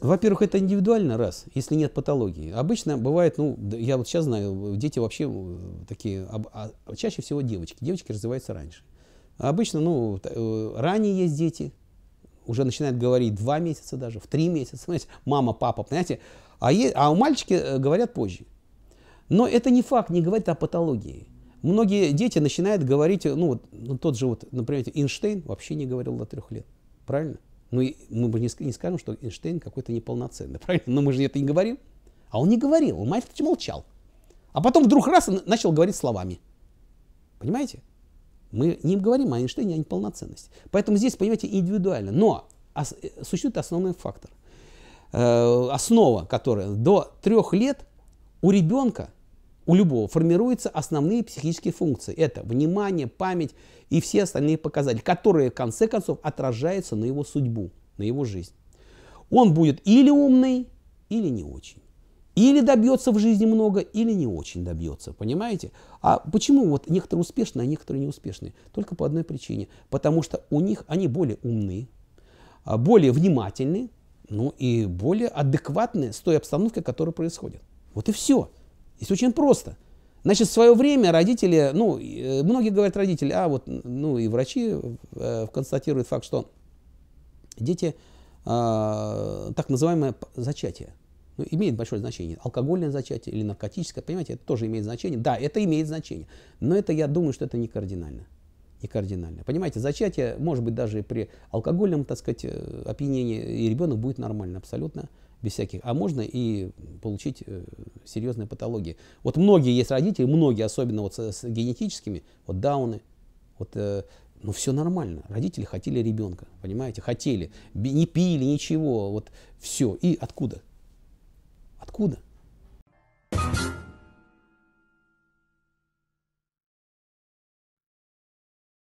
Во-первых, это индивидуально, раз, если нет патологии. Обычно бывает, ну, я вот сейчас знаю, дети вообще такие, а, а, чаще всего девочки. Девочки развиваются раньше. обычно, ну, э, ранее есть дети, уже начинают говорить два месяца даже, в три месяца, понимаете, мама, папа, понимаете. А, е, а у мальчики э, говорят позже. Но это не факт, не говорит о патологии. Многие дети начинают говорить, э, ну, вот ну, тот же, вот, например, Эйнштейн вообще не говорил до трех лет. Правильно? Ну, и мы бы не скажем, что Эйнштейн какой-то неполноценный, правильно? Но мы же это не говорим. А он не говорил, он мальчик молчал. А потом вдруг раз начал говорить словами. Понимаете? Мы не говорим о Эйнштейне, о неполноценности. Поэтому здесь, понимаете, индивидуально. Но существует основной фактор. Э, основа, которая до трех лет у ребенка у любого формируются основные психические функции. Это внимание, память и все остальные показатели, которые в конце концов отражаются на его судьбу, на его жизнь. Он будет или умный, или не очень. Или добьется в жизни много, или не очень добьется, понимаете? А почему вот некоторые успешные, а некоторые неуспешные? Только по одной причине. Потому что у них они более умны, а, более внимательны, ну и более адекватны с той обстановкой, которая происходит. Вот и все. Здесь очень просто. Значит, в свое время родители, ну, э, многие говорят родители, а вот, ну, и врачи э, констатируют факт, что дети, э, так называемое зачатие, ну, имеет большое значение. Алкогольное зачатие или наркотическое, понимаете, это тоже имеет значение. Да, это имеет значение, но это, я думаю, что это не кардинально. Не кардинально. Понимаете, зачатие, может быть, даже при алкогольном, так сказать, э, опьянении, и ребенок будет нормально абсолютно, без всяких. А можно и получить э, серьезные патологии. Вот многие есть родители, многие, особенно вот с, с генетическими, вот дауны, вот, э, ну все нормально. Родители хотели ребенка, понимаете, хотели, не пили, ничего, вот все. И откуда? Откуда?